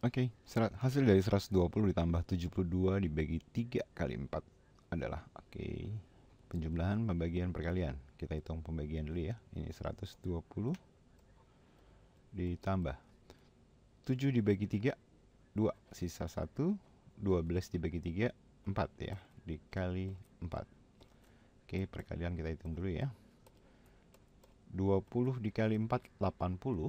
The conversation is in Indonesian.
Oke, okay, hasil dari 120 ditambah 72 dibagi 3 kali 4 adalah oke. Okay, penjumlahan pembagian perkalian. Kita hitung pembagian dulu ya. Ini 120 ditambah 7 dibagi 3 2, sisa 1 12 dibagi 3 4 ya, dikali 4. Oke, okay, perkalian kita hitung dulu ya. 20 dikali 4 80